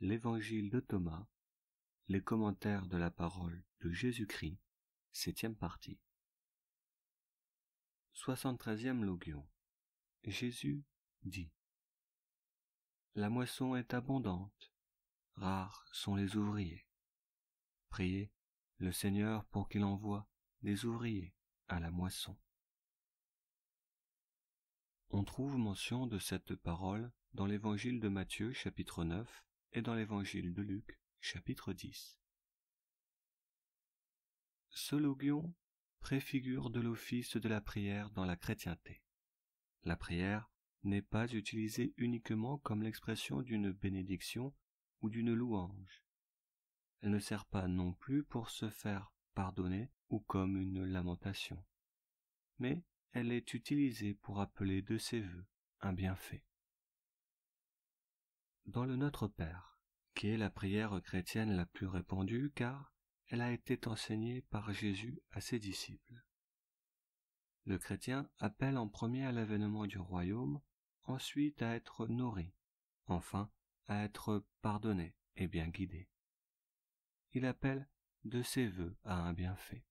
l'évangile de Thomas, les commentaires de la parole de Jésus-Christ, septième partie. 73e Logion. Jésus dit La moisson est abondante, rares sont les ouvriers. Priez le Seigneur pour qu'il envoie des ouvriers à la moisson. On trouve mention de cette parole dans l'évangile de Matthieu chapitre 9 dans l'évangile de Luc, chapitre 10. Ce logion préfigure de l'office de la prière dans la chrétienté. La prière n'est pas utilisée uniquement comme l'expression d'une bénédiction ou d'une louange. Elle ne sert pas non plus pour se faire pardonner ou comme une lamentation. Mais elle est utilisée pour appeler de ses vœux un bienfait dans le Notre Père, qui est la prière chrétienne la plus répandue car elle a été enseignée par Jésus à ses disciples. Le chrétien appelle en premier à l'avènement du royaume, ensuite à être nourri, enfin à être pardonné et bien guidé. Il appelle de ses vœux à un bienfait.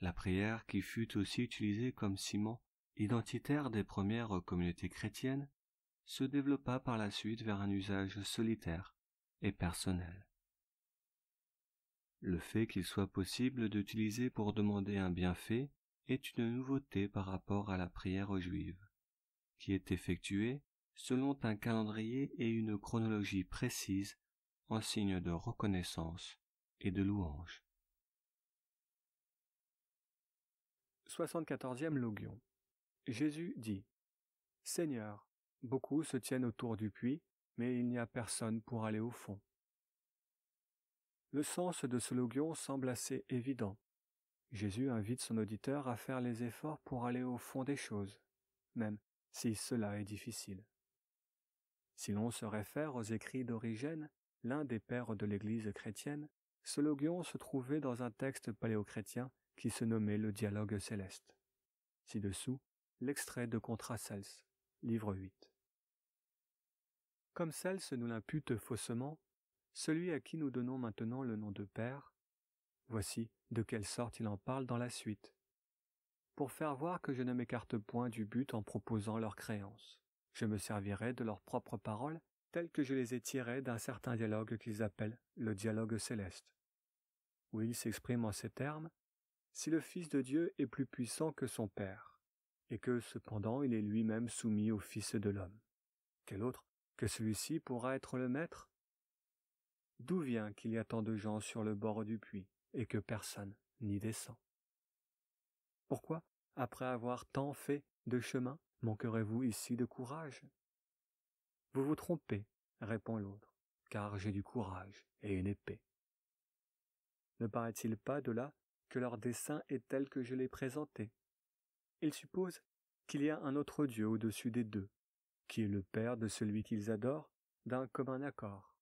La prière qui fut aussi utilisée comme ciment identitaire des premières communautés chrétiennes se développa par la suite vers un usage solitaire et personnel. Le fait qu'il soit possible d'utiliser pour demander un bienfait est une nouveauté par rapport à la prière juive, qui est effectuée selon un calendrier et une chronologie précises en signe de reconnaissance et de louange. 74e Logion Jésus dit Seigneur, Beaucoup se tiennent autour du puits, mais il n'y a personne pour aller au fond. Le sens de ce logion semble assez évident. Jésus invite son auditeur à faire les efforts pour aller au fond des choses, même si cela est difficile. Si l'on se réfère aux écrits d'Origène, l'un des pères de l'Église chrétienne, ce logion se trouvait dans un texte paléochrétien qui se nommait le Dialogue céleste. Ci-dessous, l'extrait de Cels, livre 8 comme celle se nous l'impute faussement, celui à qui nous donnons maintenant le nom de Père. Voici de quelle sorte il en parle dans la suite. Pour faire voir que je ne m'écarte point du but en proposant leurs créances, Je me servirai de leurs propres paroles telles que je les ai tirées d'un certain dialogue qu'ils appellent le dialogue céleste. Où il s'exprime en ces termes, si le Fils de Dieu est plus puissant que son Père, et que cependant il est lui-même soumis au Fils de l'homme, quel autre que celui-ci pourra être le maître D'où vient qu'il y a tant de gens sur le bord du puits et que personne n'y descend Pourquoi, après avoir tant fait de chemin, manquerez-vous ici de courage Vous vous trompez, répond l'autre, car j'ai du courage et une épée. Ne paraît-il pas de là que leur dessein est tel que je l'ai présenté Ils supposent qu'il y a un autre Dieu au-dessus des deux, qui est le père de celui qu'ils adorent, d'un commun accord.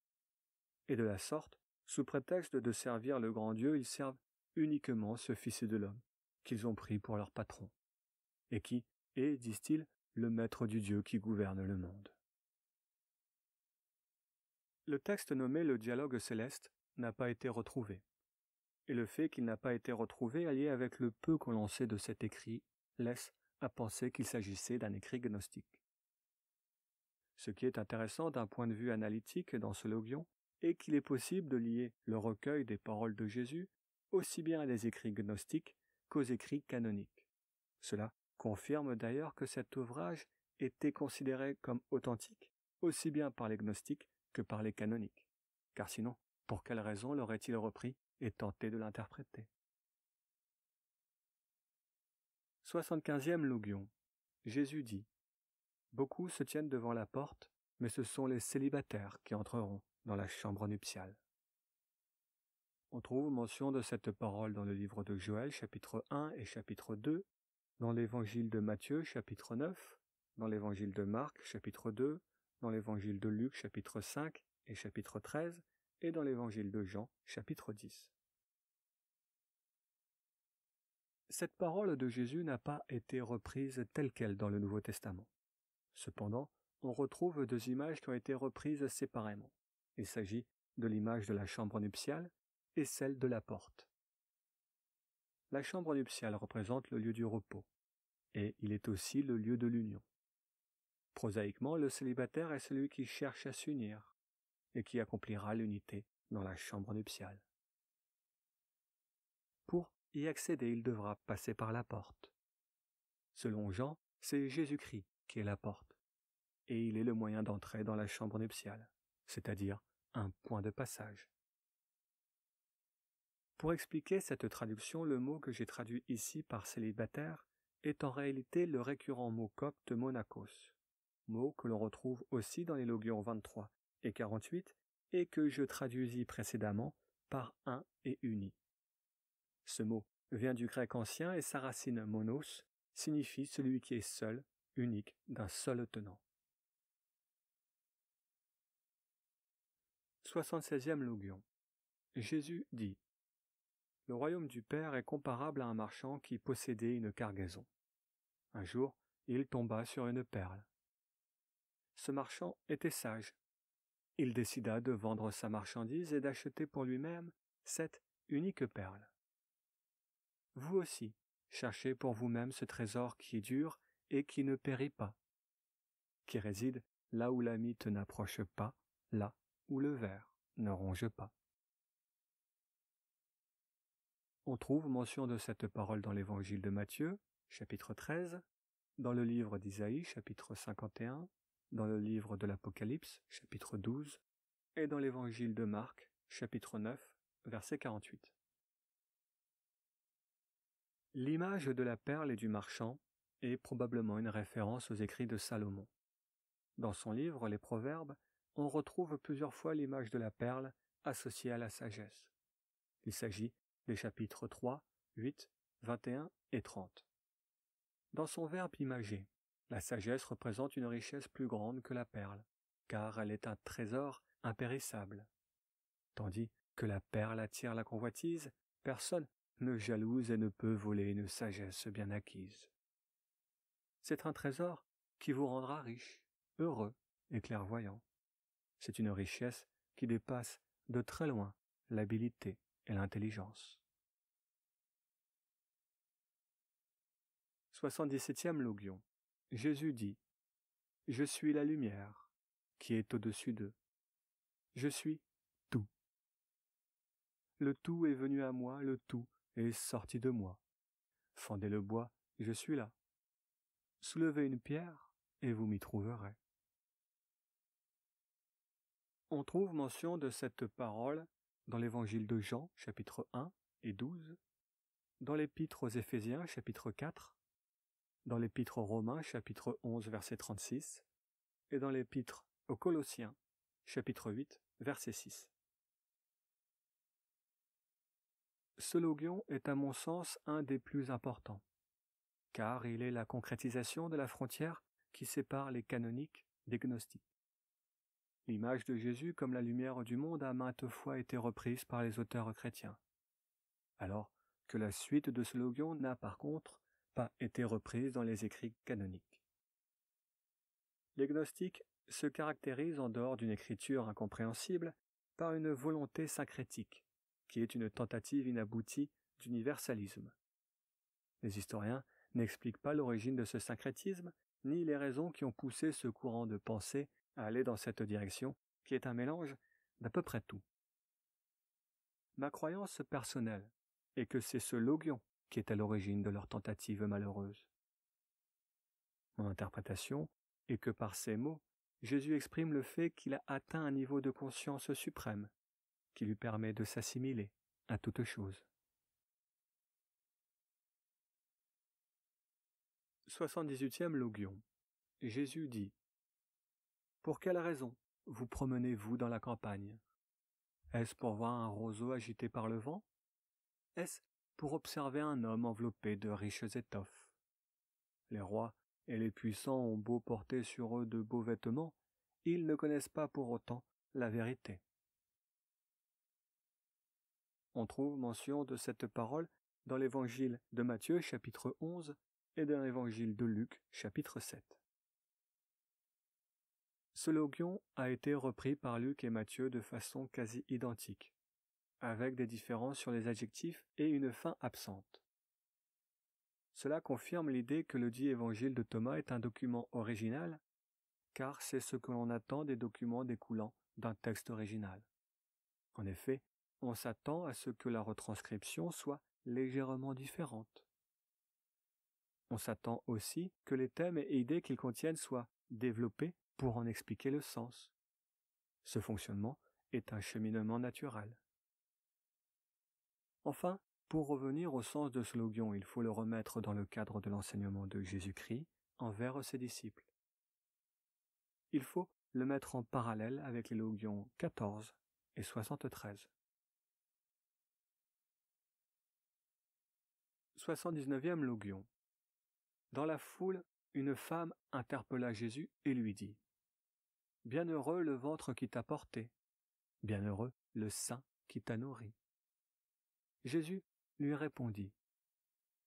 Et de la sorte, sous prétexte de servir le grand Dieu, ils servent uniquement ce Fils de l'homme, qu'ils ont pris pour leur patron, et qui est, disent-ils, le maître du Dieu qui gouverne le monde. Le texte nommé le dialogue céleste n'a pas été retrouvé, et le fait qu'il n'a pas été retrouvé allié avec le peu qu'on en sait de cet écrit laisse à penser qu'il s'agissait d'un écrit gnostique. Ce qui est intéressant d'un point de vue analytique dans ce logion est qu'il est possible de lier le recueil des paroles de Jésus aussi bien à des écrits gnostiques qu'aux écrits canoniques. Cela confirme d'ailleurs que cet ouvrage était considéré comme authentique aussi bien par les gnostiques que par les canoniques. Car sinon, pour quelle raison l'aurait-il repris et tenté de l'interpréter 75e Logion Jésus dit Beaucoup se tiennent devant la porte, mais ce sont les célibataires qui entreront dans la chambre nuptiale. On trouve mention de cette parole dans le livre de Joël chapitre 1 et chapitre 2, dans l'évangile de Matthieu chapitre 9, dans l'évangile de Marc chapitre 2, dans l'évangile de Luc chapitre 5 et chapitre 13, et dans l'évangile de Jean chapitre 10. Cette parole de Jésus n'a pas été reprise telle qu'elle dans le Nouveau Testament. Cependant, on retrouve deux images qui ont été reprises séparément. Il s'agit de l'image de la chambre nuptiale et celle de la porte. La chambre nuptiale représente le lieu du repos, et il est aussi le lieu de l'union. Prosaïquement, le célibataire est celui qui cherche à s'unir, et qui accomplira l'unité dans la chambre nuptiale. Pour y accéder, il devra passer par la porte. Selon Jean, c'est Jésus-Christ qui est la porte et il est le moyen d'entrer dans la chambre nuptiale, c'est-à-dire un point de passage. Pour expliquer cette traduction, le mot que j'ai traduit ici par célibataire est en réalité le récurrent mot copte monacos, mot que l'on retrouve aussi dans les logions 23 et 48 et que je traduisis précédemment par un et uni. Ce mot vient du grec ancien et sa racine monos signifie celui qui est seul, unique, d'un seul tenant. 76e Logion. Jésus dit Le royaume du Père est comparable à un marchand qui possédait une cargaison. Un jour, il tomba sur une perle. Ce marchand était sage. Il décida de vendre sa marchandise et d'acheter pour lui-même cette unique perle. Vous aussi, cherchez pour vous-même ce trésor qui est dur et qui ne périt pas, qui réside là où la te n'approche pas, là ou le verre ne ronge pas. On trouve mention de cette parole dans l'évangile de Matthieu, chapitre 13, dans le livre d'Isaïe, chapitre 51, dans le livre de l'Apocalypse, chapitre 12, et dans l'évangile de Marc, chapitre 9, verset 48. L'image de la perle et du marchand est probablement une référence aux écrits de Salomon. Dans son livre Les Proverbes, on retrouve plusieurs fois l'image de la perle associée à la sagesse. Il s'agit des chapitres 3, 8, 21 et 30. Dans son verbe imagé, la sagesse représente une richesse plus grande que la perle, car elle est un trésor impérissable. Tandis que la perle attire la convoitise, personne ne jalouse et ne peut voler une sagesse bien acquise. C'est un trésor qui vous rendra riche, heureux et clairvoyant. C'est une richesse qui dépasse de très loin l'habilité et l'intelligence. 77e Logion. Jésus dit, Je suis la lumière qui est au-dessus d'eux. Je suis tout. Le tout est venu à moi, le tout est sorti de moi. Fendez le bois, je suis là. Soulevez une pierre, et vous m'y trouverez. On trouve mention de cette parole dans l'évangile de Jean, chapitre 1 et 12, dans l'épître aux Éphésiens, chapitre 4, dans l'épître aux Romains, chapitre 11, verset 36, et dans l'épître aux Colossiens, chapitre 8, verset 6. Ce logion est à mon sens un des plus importants, car il est la concrétisation de la frontière qui sépare les canoniques des gnostiques. L'image de Jésus comme la lumière du monde a maintes fois été reprise par les auteurs chrétiens. Alors que la suite de ce logion n'a par contre pas été reprise dans les écrits canoniques. Les gnostiques se caractérise en dehors d'une écriture incompréhensible par une volonté syncrétique, qui est une tentative inaboutie d'universalisme. Les historiens n'expliquent pas l'origine de ce syncrétisme, ni les raisons qui ont poussé ce courant de pensée à aller dans cette direction, qui est un mélange d'à peu près tout. Ma croyance personnelle est que c'est ce Logion qui est à l'origine de leur tentative malheureuse. Mon interprétation est que par ces mots, Jésus exprime le fait qu'il a atteint un niveau de conscience suprême, qui lui permet de s'assimiler à toute chose. 78e Logion. Jésus dit pour quelle raison vous promenez-vous dans la campagne Est-ce pour voir un roseau agité par le vent Est-ce pour observer un homme enveloppé de riches étoffes Les rois et les puissants ont beau porter sur eux de beaux vêtements, ils ne connaissent pas pour autant la vérité. On trouve mention de cette parole dans l'évangile de Matthieu chapitre 11 et dans l'évangile de Luc chapitre 7. Ce logion a été repris par Luc et Matthieu de façon quasi identique, avec des différences sur les adjectifs et une fin absente. Cela confirme l'idée que le dit évangile de Thomas est un document original, car c'est ce que l'on attend des documents découlant d'un texte original. En effet, on s'attend à ce que la retranscription soit légèrement différente. On s'attend aussi que les thèmes et idées qu'ils contiennent soient développés pour en expliquer le sens. Ce fonctionnement est un cheminement naturel. Enfin, pour revenir au sens de ce logion, il faut le remettre dans le cadre de l'enseignement de Jésus-Christ envers ses disciples. Il faut le mettre en parallèle avec les logions 14 et 73. 79e logion. Dans la foule, une femme interpella Jésus et lui dit Bienheureux le ventre qui t'a porté. Bienheureux le sein qui t'a nourri. Jésus lui répondit.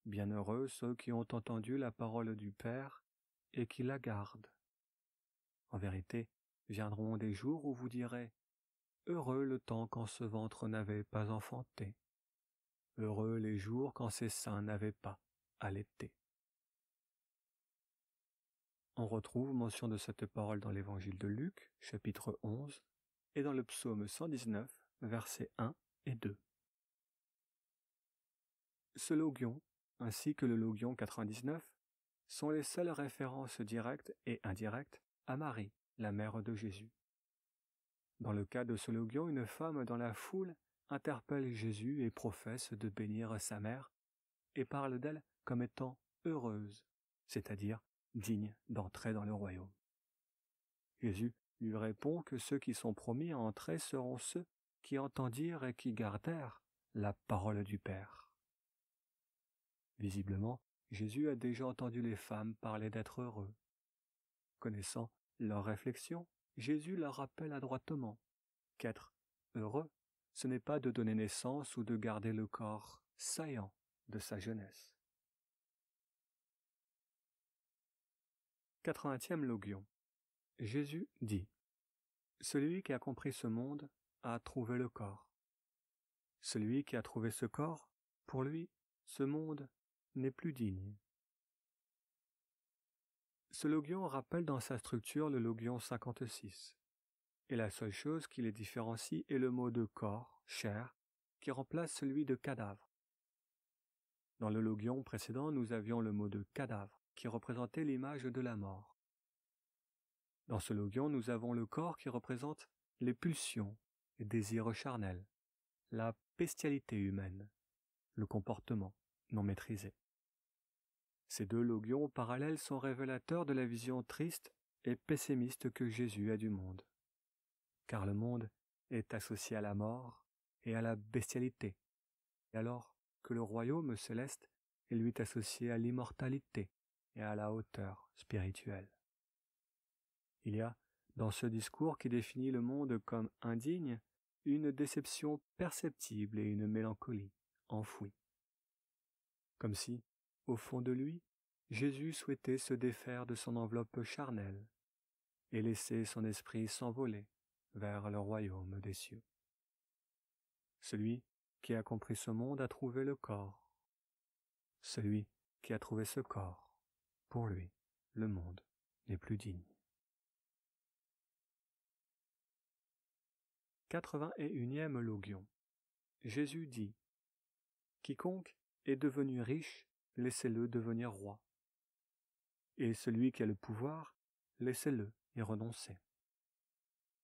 Bienheureux ceux qui ont entendu la parole du Père et qui la gardent. En vérité, viendront des jours où vous direz Heureux le temps quand ce ventre n'avait pas enfanté. Heureux les jours quand ces seins n'avaient pas allaité. On retrouve mention de cette parole dans l'évangile de Luc, chapitre 11, et dans le psaume 119, versets 1 et 2. Ce logion, ainsi que le logion 99, sont les seules références directes et indirectes à Marie, la mère de Jésus. Dans le cas de ce logion, une femme dans la foule interpelle Jésus et professe de bénir sa mère, et parle d'elle comme étant heureuse, c'est-à-dire digne d'entrer dans le royaume. Jésus lui répond que ceux qui sont promis à entrer seront ceux qui entendirent et qui gardèrent la parole du Père. Visiblement, Jésus a déjà entendu les femmes parler d'être heureux. Connaissant leurs réflexions, Jésus leur rappelle adroitement qu'être heureux, ce n'est pas de donner naissance ou de garder le corps saillant de sa jeunesse. 80e Logion. Jésus dit Celui qui a compris ce monde a trouvé le corps. Celui qui a trouvé ce corps, pour lui, ce monde n'est plus digne. Ce logion rappelle dans sa structure le logion 56. Et la seule chose qui les différencie est le mot de corps, chair, qui remplace celui de cadavre. Dans le logion précédent, nous avions le mot de cadavre qui représentait l'image de la mort. Dans ce logion, nous avons le corps qui représente les pulsions, et désirs charnels, la bestialité humaine, le comportement non maîtrisé. Ces deux logions parallèles sont révélateurs de la vision triste et pessimiste que Jésus a du monde. Car le monde est associé à la mort et à la bestialité, alors que le royaume céleste est lui associé à l'immortalité, et à la hauteur spirituelle. Il y a, dans ce discours qui définit le monde comme indigne, une déception perceptible et une mélancolie enfouie. Comme si, au fond de lui, Jésus souhaitait se défaire de son enveloppe charnelle et laisser son esprit s'envoler vers le royaume des cieux. Celui qui a compris ce monde a trouvé le corps. Celui qui a trouvé ce corps pour lui, le monde n'est plus digne. 81e Logion. Jésus dit Quiconque est devenu riche, laissez-le devenir roi. Et celui qui a le pouvoir, laissez-le y renoncer.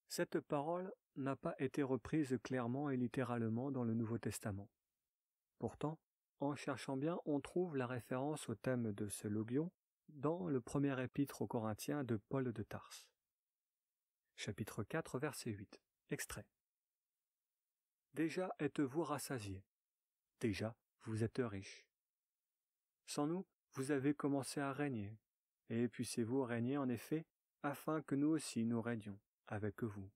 Cette parole n'a pas été reprise clairement et littéralement dans le Nouveau Testament. Pourtant, en cherchant bien, on trouve la référence au thème de ce logion dans le premier épître aux Corinthiens de Paul de Tarse. Chapitre 4, verset 8. Extrait. Déjà êtes-vous rassasiés. Déjà vous êtes riches. Sans nous, vous avez commencé à régner. Et puissez vous régner en effet, afin que nous aussi nous régnions avec vous.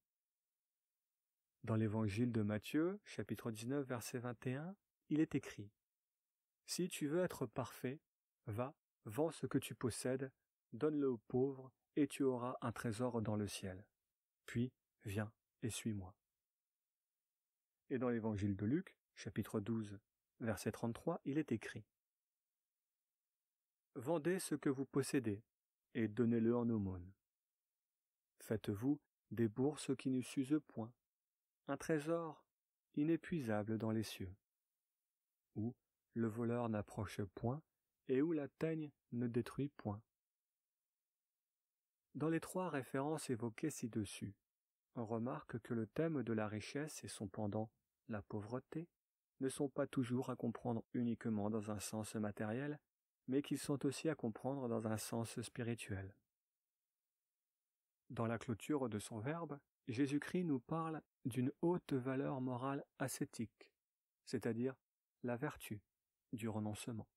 Dans l'évangile de Matthieu, chapitre 19, verset 21, il est écrit Si tu veux être parfait, va, Vends ce que tu possèdes, donne-le aux pauvres, et tu auras un trésor dans le ciel. Puis, viens et suis-moi. Et dans l'évangile de Luc, chapitre 12, verset 33, il est écrit Vendez ce que vous possédez, et donnez-le en aumône. Faites-vous des bourses qui ne s'usent point, un trésor inépuisable dans les cieux, où le voleur n'approche point, et où la teigne ne détruit point. Dans les trois références évoquées ci-dessus, on remarque que le thème de la richesse et son pendant, la pauvreté, ne sont pas toujours à comprendre uniquement dans un sens matériel, mais qu'ils sont aussi à comprendre dans un sens spirituel. Dans la clôture de son verbe, Jésus-Christ nous parle d'une haute valeur morale ascétique, c'est-à-dire la vertu du renoncement.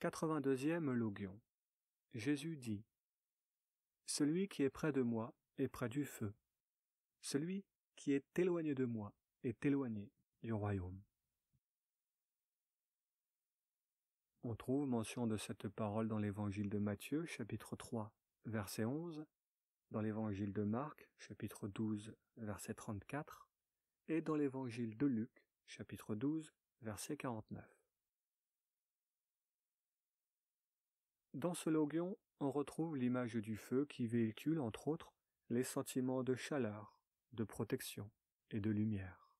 82e Logion. Jésus dit Celui qui est près de moi est près du feu. Celui qui est éloigné de moi est éloigné du royaume. On trouve mention de cette parole dans l'évangile de Matthieu, chapitre 3, verset 11, dans l'évangile de Marc, chapitre 12, verset 34, et dans l'évangile de Luc, chapitre 12, verset 49. Dans ce logion, on retrouve l'image du feu qui véhicule, entre autres, les sentiments de chaleur, de protection et de lumière.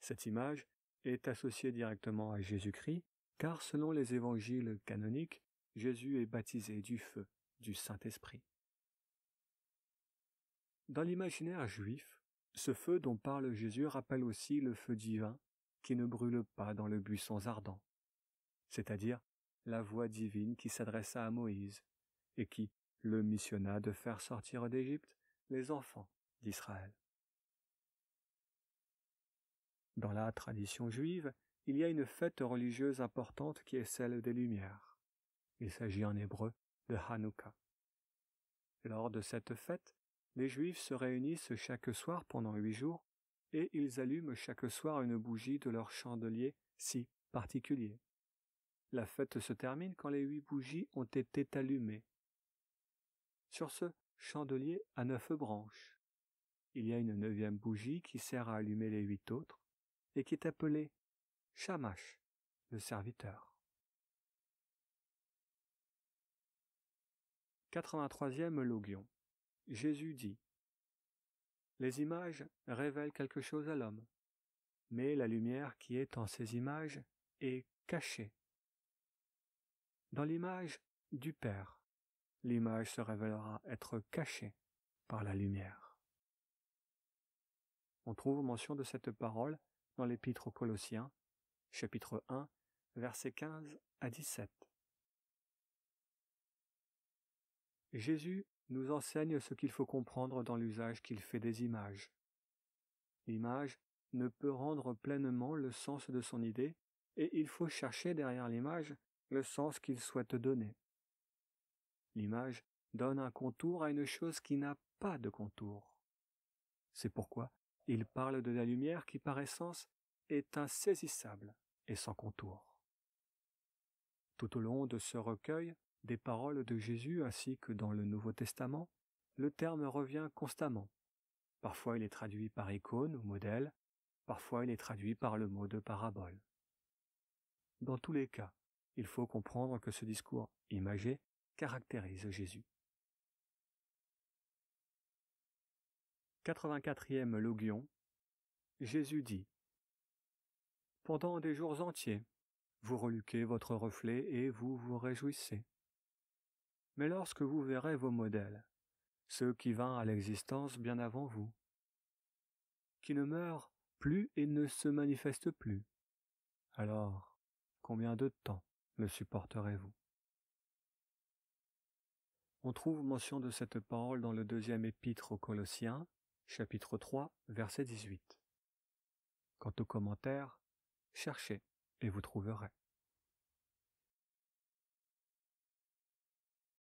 Cette image est associée directement à Jésus-Christ, car selon les évangiles canoniques, Jésus est baptisé du feu du Saint-Esprit. Dans l'imaginaire juif, ce feu dont parle Jésus rappelle aussi le feu divin qui ne brûle pas dans le buisson ardent, c'est-à-dire la voix divine qui s'adressa à Moïse et qui le missionna de faire sortir d'Égypte les enfants d'Israël. Dans la tradition juive, il y a une fête religieuse importante qui est celle des Lumières. Il s'agit en hébreu de Hanouka. Lors de cette fête, les Juifs se réunissent chaque soir pendant huit jours et ils allument chaque soir une bougie de leur chandelier si particulier. La fête se termine quand les huit bougies ont été allumées. Sur ce, chandelier à neuf branches. Il y a une neuvième bougie qui sert à allumer les huit autres et qui est appelée Shamash, le serviteur. 83e Logion. Jésus dit Les images révèlent quelque chose à l'homme, mais la lumière qui est en ces images est cachée dans l'image du Père. L'image se révélera être cachée par la lumière. On trouve mention de cette parole dans l'épître aux Colossiens, chapitre 1, versets 15 à 17. Jésus nous enseigne ce qu'il faut comprendre dans l'usage qu'il fait des images. L'image ne peut rendre pleinement le sens de son idée, et il faut chercher derrière l'image le sens qu'il souhaite donner. L'image donne un contour à une chose qui n'a pas de contour. C'est pourquoi il parle de la lumière qui par essence est insaisissable et sans contour. Tout au long de ce recueil des paroles de Jésus ainsi que dans le Nouveau Testament, le terme revient constamment. Parfois il est traduit par icône ou modèle, parfois il est traduit par le mot de parabole. Dans tous les cas, il faut comprendre que ce discours imagé caractérise Jésus. 84e Logion Jésus dit Pendant des jours entiers, vous reluquez votre reflet et vous vous réjouissez. Mais lorsque vous verrez vos modèles, ceux qui vinrent à l'existence bien avant vous, qui ne meurent plus et ne se manifestent plus, alors combien de temps me supporterez-vous On trouve mention de cette parole dans le deuxième épître aux Colossiens, chapitre 3, verset 18. Quant aux commentaires, cherchez et vous trouverez.